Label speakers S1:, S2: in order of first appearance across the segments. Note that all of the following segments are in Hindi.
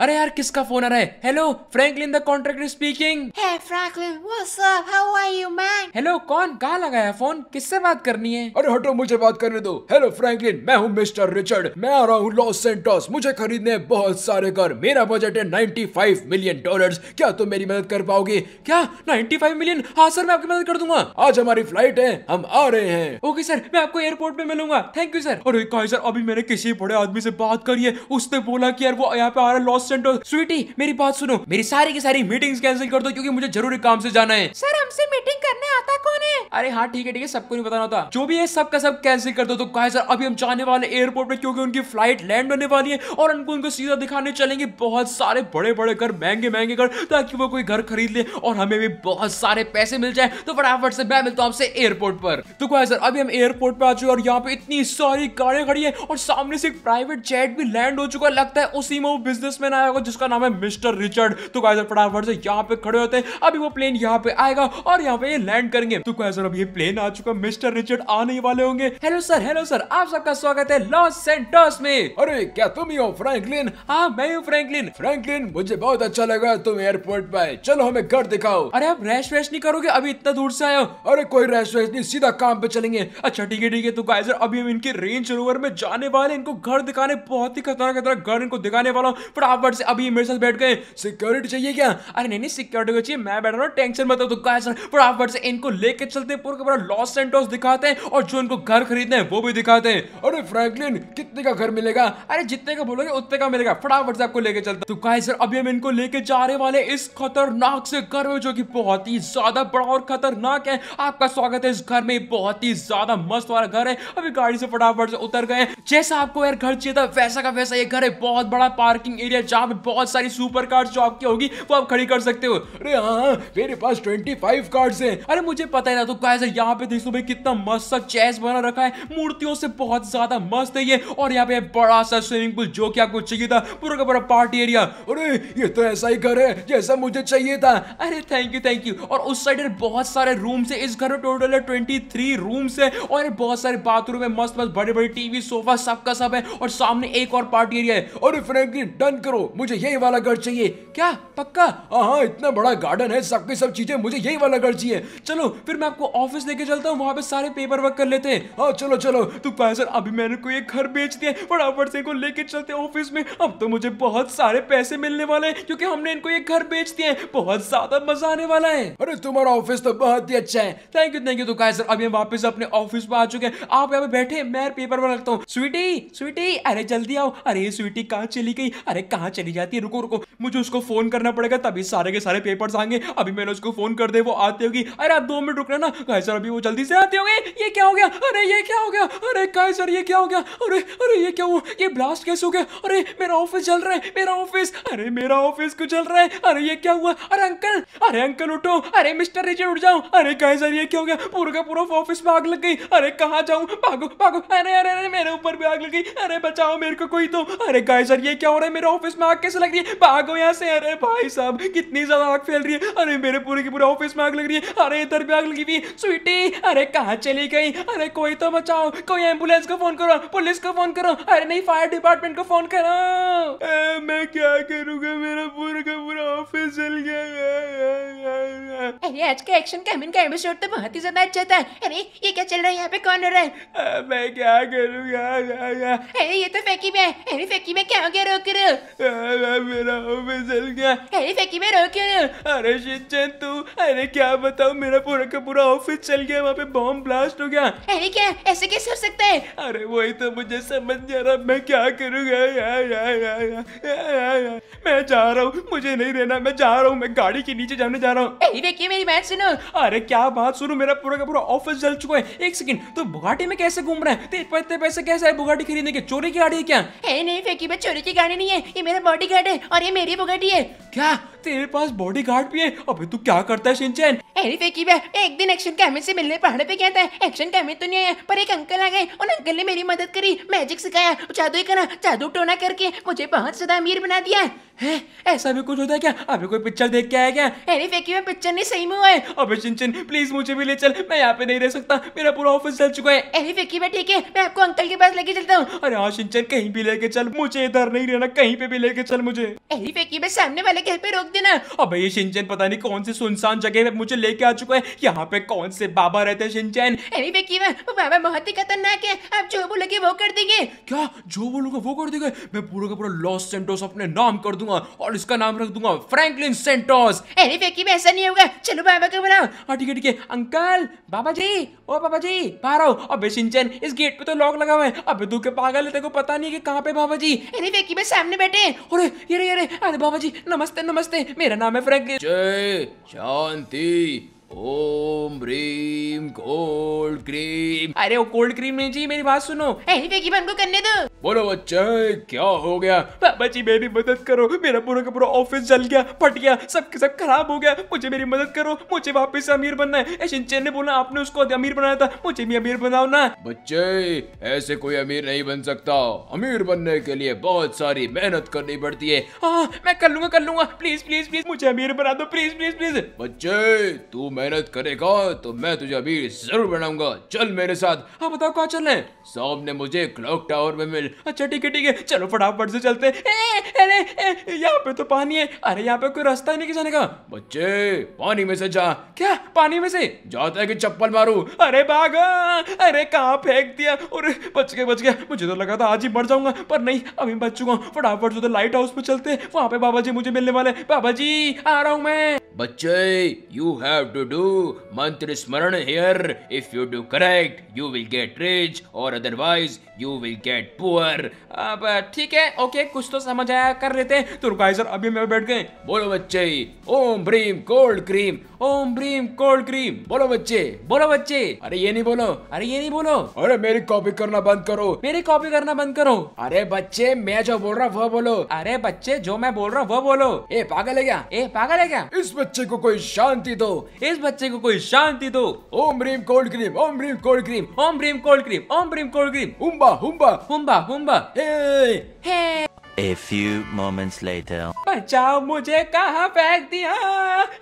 S1: अरे यार किसका फोन आ रहा है hello Franklin the contractor speaking hey Franklin what's up how are you man hello कौन कहाँ लगाया फोन किससे बात करनी है अरे हटो मुझे बात करने दो हेलो फ्रैंकलिन मैं हूँ मिस्टर रिचर्ड मैं आ रहा हूँ लॉस सेंटोस मुझे खरीदने बहुत सारे घर मेरा बजट है नाइन्टी फाइव मिलियन डॉलर क्या तुम मेरी मदद कर पाओगे क्या नाइन्टी फाइव मिलियन हाँ सर मैं आपकी मदद कर दूंगा आज हमारी फ्लाइट है हम आ रहे हैं ओके सर मैं आपको एयरपोर्ट में मिलूंगा थैंक यू सर और सर अभी मैंने किसी बड़े आदमी से बात करी है उसने बोला की यार वो यहाँ पे आ रहा है लॉस कांस्टेंट हो स्वीटी मेरी बात सुनो मेरी सारी की सारी मीटिंग कैंसिल कर दो क्यूँकी मुझे जरूरी काम ऐसी जाना है सर हमसे मीटिंग करने आता कौन है अरे हाँ ठीक है ठीक है सबको नहीं बताना था जो भी है सब का सब कैंसिल कर दो तो कहा सर अभी हम जाने वाले एयरपोर्ट में क्योंकि उनकी फ्लाइट लैंड होने वाली है और उनको उनको सीधा दिखाने चलेंगे बहुत सारे बड़े बड़े घर महंगे महंगे घर ताकि वो कोई घर खरीद ले और हमें भी बहुत सारे पैसे मिल जाए तो फटाफट से मैं मिलता हूँ आपसे एयरपोर्ट पर तो कहा सर अभी हम एयरपोर्ट पर आ चुके और यहाँ पे इतनी सारी गाड़ियां खड़ी है और सामने से एक प्राइवेट जेट भी लैंड हो चुका है लगता है उसी में वो बिजनेसमैन बनाया होगा जिसका नाम है मिस्टर रिचर्ड तो कैसे फटाफट से यहाँ पे खड़े होते हैं अभी वो प्लेन यहाँ पे आएगा और यहाँ पे ये लैंड करेंगे तो कैसे अभी प्लेन आ चुका मिस्टर रिचर्ड आने वाले होंगे हेलो सर हेलो सर आप सबका स्वागत है लॉस सेंटर्स में अरे क्या तुम ही हो फ्रेंकलिन हाँ मैं हूँ फ्रेंकलिन फ्रेंकलिन मुझे बहुत अच्छा लगा तुम एयरपोर्ट पे आए चलो हमें घर दिखाओ अरे आप रैश वैश नहीं करोगे अभी इतना दूर से आयो अरे कोई रैश वैश नहीं सीधा काम पे चलेंगे अच्छा ठीक है ठीक है तो गाइजर अभी हम इनके रेंज रोवर में जाने वाले इनको घर दिखाने बहुत ही खतरनाक खतरनाक घर इनको दिखाने वाला हूँ फटाफट से अभी मेरे साथ बैठ गए सिक्योरिटी चाहिए क्या अरे नहीं नहीं सिक्योरिटी को चाहिए मैं बैठ रहा हूँ टेंशन मत तो कहा सर फटाफट से इनको लेके चलते हैं पूरा पूरा लॉस सेंटोस दिखाते हैं और जो इनको घर खरीदने है वो भी दिखाते हैं अरे फ्रैंकलिन कितने का घर मिलेगा अरे जितने का बोलोगे उतने का मिलेगा फटाफट से आपको लेके चलता तो कहा सर अभी हम इनको लेके जा रहे वाले इस खतरनाक से घर में जो कि बहुत ही ज्यादा बड़ा और खतरनाक है आपका स्वागत है इस घर में बहुत ही ज्यादा मस्त वाला घर है अभी गाड़ी से फटाफट से उतर गए जैसा आपको यार घर चाहिए था वैसा का वैसा ये घर है बहुत बड़ा पार्किंग एरिया जहां पे बहुत सारी सुपर कार्ड्स जो आपकी होगी वो आप खड़ी कर सकते हो अरे हाँ मेरे पास ट्वेंटी फाइव कार्ड है अरे मुझे पता ही ना तो कैसे यहाँ पे देखो भाई कितना मस्त सा चेस बना रखा है मूर्तियों से बहुत ज्यादा मस्त है ये और यहाँ पे बड़ा सा स्विमिंग पूल जो कि आपको चाहिए था पूरा का पूरा पार्टी एरिया अरे ये तो ऐसा ही घर है जैसा मुझे चाहिए था अरे थैंक यू थैंक यू और उस साइड बहुत सारे रूम है इस घर में टोटल है ट्वेंटी थ्री रूम्स है और बहुत सारे बाथरूम है मस्त मस्त बड़े बड़े टीवी सोफा सबका सब है और सामने एक और पार्टी एरिया है और फ्रेंकलिन डन करो करो मुझे यही वाला घर चाहिए क्या पक्का हाँ इतना बड़ा गार्डन है सबकी सब चीजें मुझे यही वाला घर चाहिए चलो फिर मैं आपको ऑफिस लेके चलता हूँ वहां पे सारे पेपर वर्क कर लेते हैं हाँ चलो चलो तू तो पैसा अभी मैंने कोई एक घर बेच दिया फटाफट से इनको लेके चलते ऑफिस में अब तो मुझे बहुत सारे पैसे मिलने वाले हैं क्योंकि हमने इनको एक घर बेच दिया है बहुत ज्यादा मजा आने वाला है अरे तुम्हारा ऑफिस तो बहुत ही अच्छा है थैंक यू थैंक यू तो काय सर अभी हम वापस अपने ऑफिस में आ चुके हैं आप यहाँ पे बैठे मैं पेपर वर्क करता हूँ स्वीटी स्वीटी अरे जल्दी आओ अरे स्वीटी कहाँ चली गई अरे कहाँ वहां चली जाती है रुको रुको मुझे उसको फोन करना पड़ेगा तभी सारे के सारे पेपर्स आएंगे अभी मैंने उसको फोन कर दे वो आते होगी अरे आप दो मिनट रुकना ना गाय सर अभी वो जल्दी से आते होंगे ये क्या हो गया अरे ये क्या हो गया अरे गाय सर ये क्या हो गया अरे अरे ये क्या हुआ ये ब्लास्ट कैसे हो गया अरे मेरा ऑफिस जल रहा है मेरा ऑफिस अरे मेरा ऑफिस क्यों जल रहा है अरे ये क्या हुआ अरे अंकल अरे अंकल उठो अरे मिस्टर रिजे उठ जाओ अरे गाय सर ये क्या हो गया पूरा का पूरा ऑफिस में आग लग गई अरे कहाँ जाऊँ भागो भागो अरे अरे अरे मेरे ऊपर भी आग लग गई अरे बचाओ मेरे को कोई तो अरे गाय सर ये क्या हो रहा है मेरे ऑफिस में आग कैसे लग रही है भागो यहाँ से अरे भाई साहब कितनी ज्यादा आग फैल रही है अरे मेरे पूरे की पूरे ऑफिस में आग लग रही है अरे इधर भी आग लगी हुई स्वीटी अरे कहाँ चली गई अरे कोई तो बचाओ कोई एम्बुलेंस को फोन करो पुलिस को फोन करो अरे नहीं फायर डिपार्टमेंट को फोन करो ए, मैं क्या
S2: करूँगा मेरा पूरा का पूरा ऑफिस जल गया अरे आज का एक्शन कैमिन का एपिसोड तो बहुत ही ज्यादा अच्छा था अरे ये क्या चल रहा है यहाँ पे कौन हो रहा है आ, मैं क्या करूँगा अरे ये तो फैकी में अरे फैकी में क्या हो गया रोक रो करो अरे क्या मेरा
S1: पूरा का पूरा ऑफिस चल गया वहाँ पे बॉम्ब ब्लास्ट हो गया अरे क्या ऐसे कैसे हो सकता है अरे वही तो मुझे समझ नहीं रहा मैं क्या करूँगा मैं जा रहा हूँ मुझे नहीं रहना मैं जा रहा हूँ मैं गाड़ी के नीचे जाने जा रहा हूँ मेरी बात सुनो अरे क्या बात सुनो मेरा पूरा का पूरा ऑफिस जल चुका है एक सेकंड तो बुगाटी में कैसे घूम रहा है इतने पैसे कैसे है बुगाटी खरीदने के चोरी की गाड़ी है क्या
S2: नहीं फेकी मैं चोरी की गाड़ी नहीं है ये बॉडी गार्ड है और ये मेरी बुगाटी है क्या तेरे पास बॉडी गार्ड भी है अबे तू क्या करता है शिनचैन अरे फेकी बे एक दिन एक्शन कैमरे से मिलने पहाड़ पे गया था एक्शन कैमरे तो नहीं आया पर एक अंकल आ गए उन अंकल ने मेरी मदद करी मैजिक सिखाया जादू ही करा जादू टोना करके मुझे बहुत ज्यादा अमीर बना दिया है ऐसा भी कुछ होता है क्या अभी कोई पिक्चर देख के आया क्या अरे फेकी में पिक्चर नहीं सही में हुआ है अबे शिनचैन
S1: प्लीज मुझे भी ले चल मैं यहाँ पे नहीं रह सकता मेरा पूरा ऑफिस चल चुका है अरे फेकी में ठीक है मैं आपको अंकल के पास लेके चलता हूँ अरे हाँ शिनचैन कहीं भी लेके चल मुझे इधर नहीं रहना कहीं पे भी लेके चल मुझे अरे
S2: फेकी में सामने वाले घर पे रोक दिन है
S1: अब ये सिंचन पता नहीं कौन से सुनसान जगह पे मुझे लेके आ चुका है यहाँ पे कौन से बाबा रहते हैं शिनचैन
S2: अरे बेकीवा बाबा बहुत ही खतरनाक है आप जो बोलोगे वो कर देंगे
S1: क्या जो बोलूंगा वो कर देंगे मैं पूरा का पूरा लॉस सेंटोस अपने नाम कर दूंगा और इसका नाम रख दूंगा फ्रैंकलिन सेंटोस एनी बेकी में ऐसा नहीं होगा चलो बाबा को बुलाओ हाँ ठीक है ठीक है अंकल बाबा जी ओ बाबा जी बाहर आओ अबे सिंचन इस गेट पे तो लॉक लगा हुआ है अबे तू के पागल है तेरे को पता नहीं है कि कहाँ पे बाबा जी अरे बेकी में सामने बैठे अरे ये रे ये रे अरे बाबा जी नमस्ते नमस्ते मेरा नाम है फ्रैंक जय शांति ओम ब्रीम कोल्ड क्रीम अरे वो कोल्ड क्रीम नहीं जी मेरी बात सुनो
S2: ऐसी की को करने दो
S1: बोलो बच्चे क्या हो गया पापा जी मेरी मदद करो मेरा पूरा का पूरा ऑफिस जल गया फट गया सब के सब खराब हो गया मुझे मेरी मदद करो मुझे वापस से अमीर बनना है शिनचैन ने बोला आपने उसको अमीर बनाया था मुझे भी अमीर बनाओ ना बच्चे ऐसे कोई अमीर नहीं बन सकता अमीर बनने के लिए बहुत सारी मेहनत करनी पड़ती है आ, हाँ, मैं कर लूंगा कर लूंगा प्लीज प्लीज प्लीज मुझे अमीर बना दो प्लीज प्लीज प्लीज बच्चे तू मेहनत करेगा तो मैं तुझे अमीर जरूर बनाऊंगा चल मेरे साथ हाँ बताओ कहा चल रहे सामने मुझे क्लॉक टावर में मिल अच्छा ठीक है ठीक है चलो फटाफट से चलते अरे यहाँ पे तो पानी है अरे यहाँ पे कोई रास्ता नहीं जाने का बच्चे पानी में से जा क्या पानी में से जाता है कि चप्पल मारू अरे भागा अरे कहाँ फेंक दिया और बच गया बच गया मुझे तो लगा था आज ही मर जाऊंगा पर नहीं अभी बच चुका हूँ फटाफट से तो लाइट हाउस में चलते वहाँ पे बाबा जी मुझे मिलने वाले बाबा जी आ रहा हूँ मैं बच्चे यू हैव टू डू मंत्र स्मरण here if you do correct you will get rich or otherwise you will get poor over अब ठीक है ओके कुछ तो समझ आया कर लेते हैं तो रुकाई सर अभी मैं बैठ गए बोलो बच्चे ओम ब्रीम कोल्ड क्रीम ओम ब्रीम कोल्ड क्रीम बोलो बच्चे बोलो बच्चे अरे ये नहीं बोलो अरे ये नहीं बोलो अरे मेरी कॉपी करना बंद करो मेरी कॉपी करना बंद करो अरे बच्चे मैं जो बोल रहा हूँ वो बोलो अरे बच्चे जो मैं बोल रहा हूँ वो बोलो ए पागल है क्या ए पागल है क्या इस बच्चे को कोई शांति दो इस बच्चे को कोई शांति दो ओम ब्रीम कोल्ड क्रीम ओम ब्रीम कोल्ड क्रीम ओम ब्रीम कोल्ड क्रीम ओम ब्रीम कोल्ड क्रीम उम्बा हुम्बा हुम्बा こんばへーい。へー A few moments later. बचाओ मुझे कहाँ फेंक दिया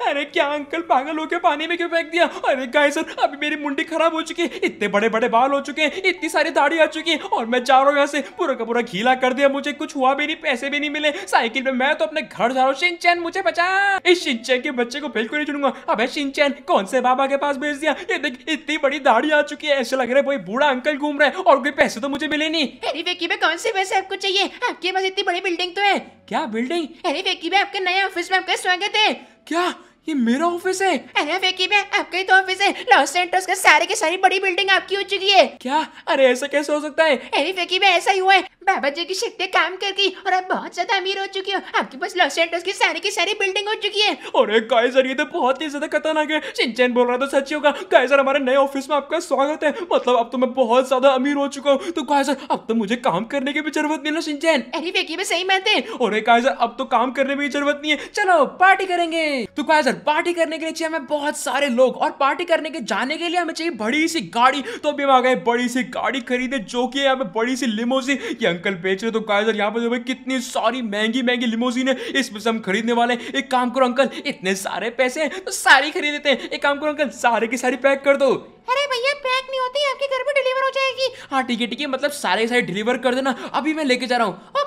S1: अरे क्या अंकल पागल होकर पानी में क्यों फेंक दिया अरे गाय सर अभी मेरी मुंडी खराब हो चुकी है इतने बड़े बड़े बाल हो चुके हैं इतनी सारी दाढ़ी आ चुकी है और मैं जा रहा हूँ यहाँ से पूरा का पूरा घीला कर दिया मुझे कुछ हुआ भी नहीं पैसे भी नहीं मिले साइकिल में मैं तो अपने घर जा रहा हूँ शिनचैन मुझे बचा इस सिंचैन के बच्चे को बिल्कुल नहीं चुनूंगा अब सिंचैन कौन से बाबा के पास भेज दिया ये देख इतनी बड़ी दाढ़ी आ चुकी है ऐसे लग रहा है कोई बूढ़ा अंकल घूम रहे और कोई पैसे तो मुझे
S2: मिले नहीं कौन से पैसे आपको चाहिए आपके पास इतनी बड़ी बिल्डिंग तो है क्या बिल्डिंग अरे वेकी भाई आपके नए ऑफिस में आपका स्वागत है क्या ये मेरा ऑफिस है अरे वेकी में आपका ही तो ऑफिस है लॉस सेंटोस के सारे के सारी बड़ी बिल्डिंग आपकी हो चुकी है क्या अरे ऐसा कैसे हो सकता है अरे वेकी में ऐसा ही हुआ है बाबा जी की शक्ति काम करती और आप बहुत ज्यादा अमीर हो चुकी हो आपके पास लॉस सेंटोस की सारी की सारी बिल्डिंग हो चुकी है एक कायजर ये तो बहुत ही ज्यादा खतरनाक है सिंचन बोल रहा तो
S1: सच होगा कायजर हमारे नए ऑफिस में आपका स्वागत है मतलब अब तो मैं बहुत ज्यादा अमीर हो चुका हूँ तो कायजर अब तो मुझे काम करने की भी जरूरत नहीं ना सिंचन अरे वेकी में सही मानते हैं एक कायजर अब तो काम करने की जरूरत नहीं है चलो पार्टी करेंगे तो कायजर सर पार्टी करने के लिए चाहिए हमें बहुत सारे लोग और पार्टी करने के जाने के लिए हमें चाहिए बड़ी सी गाड़ी तो अभी हम आ गए बड़ी सी गाड़ी खरीदे जो कि है हमें बड़ी सी लिमोजी ये अंकल बेच रहे तो गाय सर यहाँ पर कितनी सारी महंगी महंगी लिमोजी ने इसमें से हम खरीदने वाले एक काम करो अंकल इतने सारे पैसे हैं तो सारी खरीद लेते हैं एक काम करो अंकल सारे की सारी पैक कर दो
S2: अरे भैया पैक नहीं होती आपके घर पे डिलीवर हो जाएगी हाँ ठीक
S1: है ठीक है मतलब सारे सारे डिलीवर कर देना अभी मैं लेके जा रहा हूँ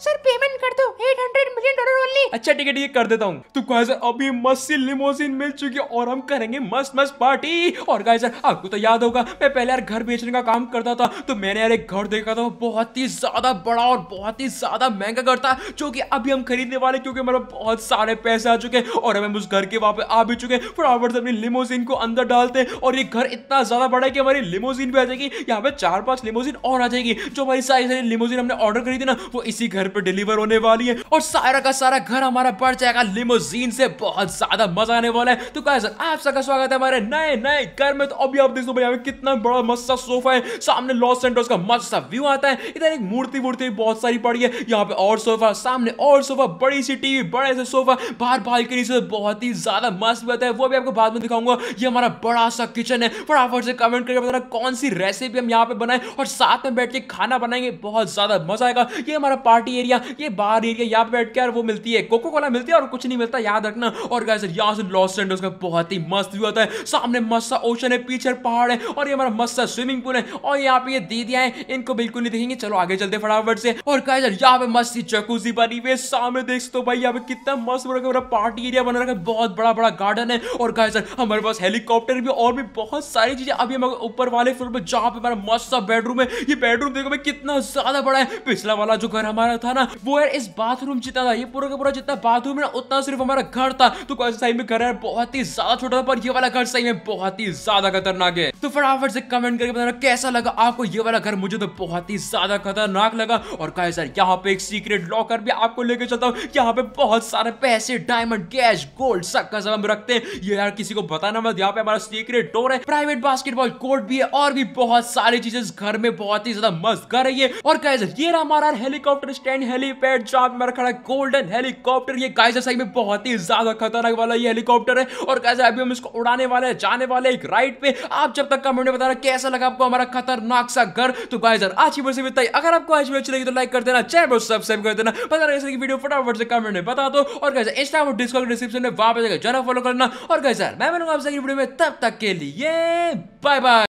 S2: सर पेमेंट कर दो 800 मिलियन डॉलर ओनली अच्छा ठीक है ठीक
S1: है कर देता हूँ तो गाइस अभी मस्त सी लिमोजिन मिल चुकी है और हम करेंगे मस्त मस्त पार्टी और गाइस आपको तो याद होगा मैं पहले यार घर बेचने का काम करता था तो मैंने यार एक घर देखा था बहुत ही ज्यादा बड़ा और बहुत ही ज्यादा महंगा घर था जो की अभी हम खरीदने वाले क्योंकि हमारे बहुत सारे पैसे आ चुके और हम उस घर के वापस आ भी चुके फटाफट से अपनी लिमोजिन को अंदर डालते और ये घर इतना ज्यादा बड़ा है कि हमारी लिमोजिन भी आ जाएगी यहाँ पे चार पांच लिमोजिन और आ जाएगी जो हमारी सारी सारी लिमोसिन हमने ऑर्डर करी थी ना वो इसी घर पे डिलीवर होने वाली है और सारा का सारा घर हमारा बढ़ जाएगा लिमोजीन से बहुत ज्यादा मजा आने वाला है तो गाइस आप सबका स्वागत है हमारे नए नए घर में तो अभी आप देखो भैया कितना बड़ा मस्त सोफा है सामने लॉस सेंटर्स का मस्त व्यू आता है इधर एक मूर्ति वूर्ति बहुत सारी पड़ी है यहाँ पे और सोफा सामने और सोफा बड़ी सी टीवी बड़े से सोफा बाहर बालकनी से बहुत ही ज्यादा मस्त बता है वो भी आपको बाद में दिखाऊंगा ये हमारा बड़ा सा किचन है फटाफट से कमेंट करके बताना कौन सी रेसिपी हम यहाँ पे बनाए और साथ में बैठ के खाना बनाएंगे बहुत ज्यादा मजा आएगा ये हमारा पार्टी एरिया ये बार एरिया यहाँ पे बैठ के यार वो मिलती है कोको कोला मिलती है और कुछ नहीं मिलता याद रखना और गाइस यहाँ से लॉस एंडोस का बहुत ही मस्त व्यू होता है सामने मस्त सा ओशन है पीछे पहाड़ है और ये हमारा मस्त सा स्विमिंग पूल है और यहाँ पे ये दीदियां है इनको बिल्कुल नहीं देखेंगे चलो आगे चलते फटाफट से और सर यहाँ पे मस्त ही बनी हुई सामने देख सो भाई यहाँ पे कितना मस्त बना बड़ा पार्टी एरिया बना रखा है बहुत बड़ा बड़ा गार्डन है और सर हमारे पास हेलीकॉप्टर भी और भी बहुत सारी चीजें अभी हमारे ऊपर वाले फ्लोर पर जहाँ पे हमारा मस्त सा बेडरूम है ये बेडरूम देखो भाई कितना ज्यादा बड़ा है पिछला वाला जो घर हमारा रखा ना वो यार इस बाथरूम जितना था ये पूरा का पूरा जितना बाथरूम है ना उतना सिर्फ हमारा घर था तो सही में घर है बहुत ही ज्यादा छोटा था पर ये वाला घर सही में बहुत ही ज्यादा खतरनाक है तो फटाफट से कमेंट करके बताना कैसा लगा आपको ये वाला घर मुझे तो बहुत ही ज्यादा खतरनाक लगा और कहा सर यहाँ पे एक सीक्रेट लॉकर भी आपको लेके चलता हूँ यहाँ पे बहुत सारे पैसे डायमंड कैश गोल्ड सब का सब हम रखते हैं ये यार किसी को बताना मत यहाँ पे हमारा सीक्रेट डोर है प्राइवेट बास्केटबॉल कोर्ट भी है और भी बहुत सारी चीजें घर में बहुत ही ज्यादा मस्त कर रही है और कहा ये हमारा हेलीकॉप्टर स्टैंड नाइन हेलीपैड जहां मेरा खड़ा गोल्डन हेलीकॉप्टर ये गाइस सही में बहुत ही ज्यादा खतरनाक वाला ये हेलीकॉप्टर है और कैसे अभी हम इसको उड़ाने वाले हैं जाने वाले एक राइड पे आप जब तक कमेंट में बताना कैसा लगा आपको हमारा खतरनाक सा घर तो गाइस यार आज की वीडियो से बताइए अगर आपको आज वीडियो अच्छी लगी तो लाइक कर देना चैनल को सब्सक्राइब कर देना पता रहे इसकी वीडियो फटाफट से कमेंट में बता दो और गाइस इंस्टाग्राम और डिस्कॉर्ड डिस्क्रिप्शन में वहां पे जाकर जरा फॉलो करना और गाइस यार मैं मिलूंगा आपसे अगली वीडियो में तब तक के लिए बाय बाय